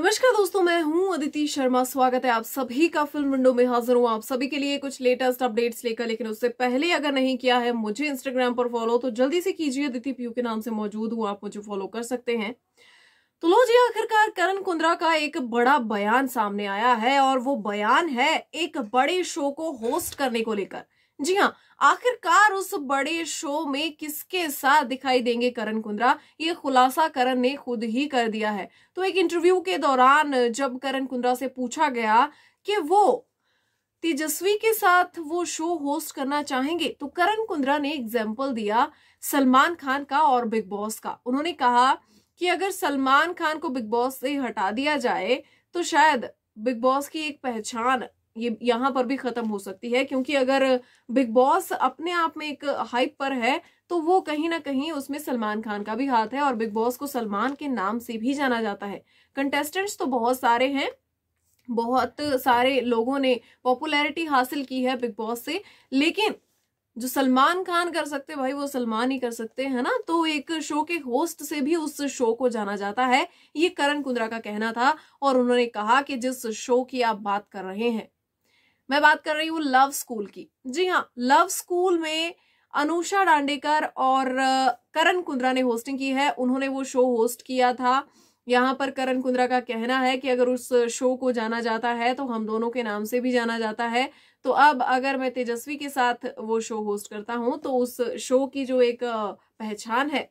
नमस्कार दोस्तों मैं हूं अदिति शर्मा स्वागत है आप सभी का फिल्म विंडो में हाजिर हूं आप सभी के लिए कुछ लेटेस्ट अपडेट्स लेकर लेकिन उससे पहले अगर नहीं किया है मुझे इंस्टाग्राम पर फॉलो तो जल्दी से कीजिए अदिति पीयू के नाम से मौजूद हूं आप मुझे फॉलो कर सकते हैं तो लो जी आखिरकार करण कुंद्रा का एक बड़ा बयान सामने आया है और वो बयान है एक बड़े शो को होस्ट करने को लेकर जी हाँ आखिरकार उस बड़े शो में किसके साथ दिखाई देंगे करण कुंद्रा ये खुलासा करण ने खुद ही कर दिया है तो एक इंटरव्यू के दौरान जब करण कुंद्रा से पूछा गया कि वो तेजस्वी के साथ वो शो होस्ट करना चाहेंगे तो करण कुंद्रा ने एग्जाम्पल दिया सलमान खान का और बिग बॉस का उन्होंने कहा कि अगर सलमान खान को बिग बॉस से हटा दिया जाए तो शायद बिग बॉस की एक पहचान ये यहाँ पर भी खत्म हो सकती है क्योंकि अगर बिग बॉस अपने आप में एक हाइप पर है तो वो कहीं ना कहीं उसमें सलमान खान का भी हाथ है और बिग बॉस को सलमान के नाम से भी जाना जाता है कंटेस्टेंट्स तो बहुत सारे हैं बहुत सारे लोगों ने पॉपुलैरिटी हासिल की है बिग बॉस से लेकिन जो सलमान खान कर सकते भाई वो सलमान ही कर सकते हैं ना तो एक शो के होस्ट से भी उस शो को जाना जाता है ये करण कुंद्रा का कहना था और उन्होंने कहा कि जिस शो की आप बात कर रहे हैं मैं बात कर रही हूँ लव स्कूल की जी हाँ लव स्कूल में अनुषा डांडेकर और करण कुंद्रा ने होस्टिंग की है उन्होंने वो शो होस्ट किया था यहाँ पर करण कुंद्रा का कहना है कि अगर उस शो को जाना जाता है तो हम दोनों के नाम से भी जाना जाता है तो अब अगर मैं तेजस्वी के साथ वो शो होस्ट करता हूँ तो उस शो की जो एक पहचान है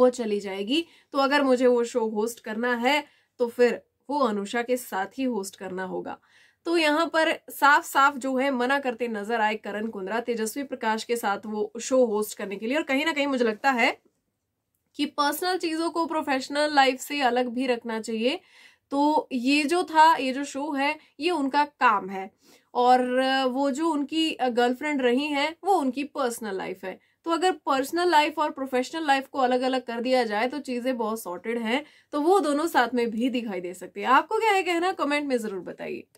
वो चली जाएगी तो अगर मुझे वो शो होस्ट करना है तो फिर को अनुषा के साथ ही होस्ट करना होगा तो यहाँ पर साफ साफ जो है मना करते नजर आए करण कुंद्रा तेजस्वी प्रकाश के साथ वो शो होस्ट करने के लिए और कहीं ना कहीं मुझे लगता है कि पर्सनल चीजों को प्रोफेशनल लाइफ से अलग भी रखना चाहिए तो ये जो था ये जो शो है ये उनका काम है और वो जो उनकी गर्लफ्रेंड रही है वो उनकी पर्सनल लाइफ है तो अगर पर्सनल लाइफ और प्रोफेशनल लाइफ को अलग अलग कर दिया जाए तो चीज़ें बहुत सॉर्टेड हैं तो वो दोनों साथ में भी दिखाई दे सकती है आपको क्या है कहना कमेंट में ज़रूर बताइए